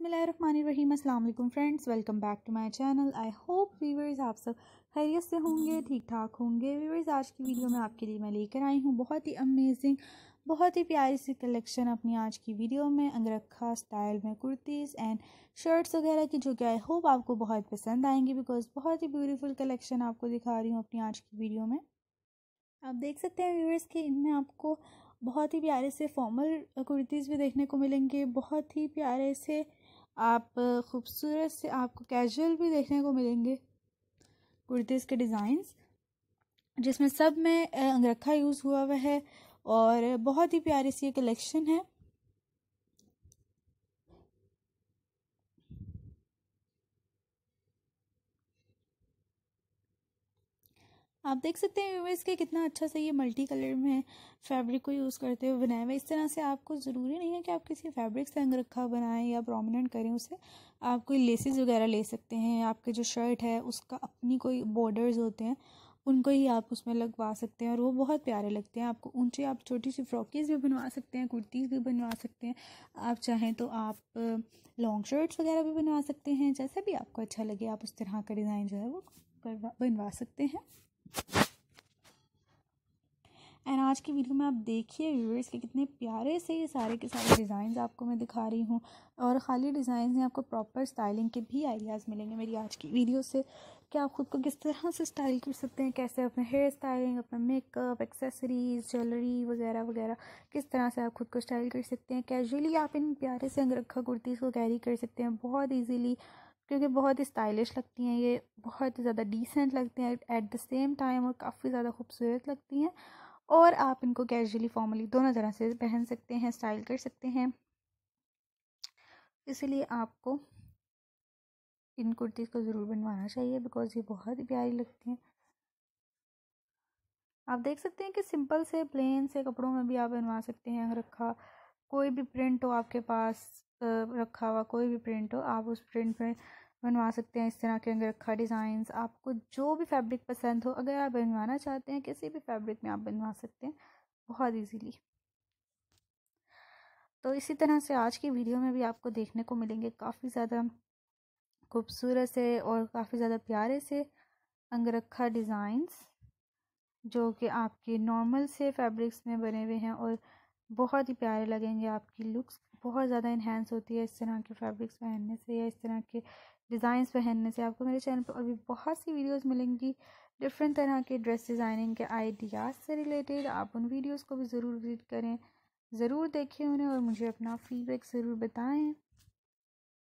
बसमिल friends welcome back to my channel I hope viewers आप सब खैरियत से होंगे ठीक ठाक होंगे वीवर्स आज की वीडियो में आपके लिए मैं लेकर आई हूँ बहुत ही अमेजिंग बहुत ही प्यारी सी कलेक्शन अपनी आज की वीडियो में अंगरखा स्टाइल में कुर्तीज़ एंड शर्ट्स वगैरह की जो कि आई होप आपको बहुत पसंद आएंगी बिकॉज बहुत ही ब्यूटीफुल कलेक्शन आपको दिखा रही हूँ अपनी आज की वीडियो में आप देख सकते हैं व्यूवर्स कि इनमें आपको बहुत ही प्यारे से फॉर्मल कुर्तीज़ भी देखने को मिलेंगे बहुत ही प्यारे से आप खूबसूरत से आपको कैजुअल भी देखने को मिलेंगे कुर्तीज़ के डिज़ाइंस जिसमें सब में अंगरखा यूज़ हुआ हुआ है और बहुत ही प्यारी सी कलेक्शन है आप देख सकते हैं व्यूवर्स के कितना अच्छा से ये मल्टी कलर में फैब्रिक को यूज़ करते हुए बनाया हुआ इस तरह से आपको ज़रूरी नहीं है कि आप किसी फैब्रिक से अंग रखा बनाएं या प्रोमिनेंट करें उसे आप कोई लेसेस वगैरह ले सकते हैं आपके जो शर्ट है उसका अपनी कोई बॉर्डर्स होते हैं उनको ही आप उसमें लगवा सकते हैं और वो बहुत प्यारे लगते हैं आपको उनसे आप छोटी सी फ्रॉकीज़ भी बनवा सकते हैं कुर्तीज़ भी बनवा सकते हैं आप चाहें तो आप लॉन्ग शर्ट्स वगैरह भी बनवा सकते हैं जैसा भी आपको अच्छा लगे आप उस तरह का डिज़ाइन जो है वो बनवा सकते हैं एंड आज की वीडियो में आप देखिए व्यूअर्स के कितने प्यारे से ये सारे के सारे डिज़ाइन आपको मैं दिखा रही हूँ और ख़ाली डिज़ाइन में आपको प्रॉपर स्टाइलिंग के भी आइडियाज़ मिलेंगे मेरी आज की वीडियो से कि आप ख़ुद को किस तरह से स्टाइल कर सकते हैं कैसे अपने हेयर स्टाइलिंग अपना मेकअप एक्सेसरीज ज्वेलरी वगैरह वगैरह किस तरह से आप खुद को स्टाइल कर सकते हैं कैजुअली आप इन प्यारे से अंगरखा कुर्तीज़ को कैरी कर सकते हैं बहुत ईजीली क्योंकि बहुत ही स्टाइलिश लगती हैं ये बहुत ही ज़्यादा डिसेंट लगते हैं एट द सेम टाइम और काफ़ी ज़्यादा खूबसूरत लगती हैं और आप इनको कैजुअली फॉर्मली दोनों तरह से पहन सकते हैं स्टाइल कर सकते हैं इसलिए आपको इन कुर्तीज़ को ज़रूर बनवाना चाहिए बिकॉज़ ये बहुत ही प्यारी लगती हैं आप देख सकते हैं कि सिंपल से प्लेन से कपड़ों में भी आप बनवा सकते हैं रखा कोई भी प्रिंट हो आपके पास रखा हुआ कोई भी प्रिंट हो आप उस प्रिंट में बनवा सकते हैं इस तरह के अंग रखा डिज़ाइंस आपको जो भी फैब्रिक पसंद हो अगर आप बनवाना चाहते हैं किसी भी फैब्रिक में आप बनवा सकते हैं बहुत इजीली तो इसी तरह से आज की वीडियो में भी आपको देखने को मिलेंगे काफ़ी ज़्यादा खूबसूरत से और काफ़ी ज़्यादा प्यारे से अंगरखा डिज़ाइंस जो कि आपके नॉर्मल से फैब्रिक्स में बने हुए हैं और बहुत ही प्यारे लगेंगे आपकी लुक्स बहुत ज़्यादा इन्हेंस होती है इस तरह के फैब्रिक्स पहनने से या इस तरह के डिज़ाइंस पहनने से आपको मेरे चैनल पर अभी बहुत सी वीडियोस मिलेंगी डिफरेंट तरह के ड्रेस डिज़ाइनिंग के आइडियाज़ से रिलेटेड आप उन वीडियोस को भी ज़रूर विजिट करें ज़रूर देखें उन्हें और मुझे अपना फीडबैक ज़रूर बताएँ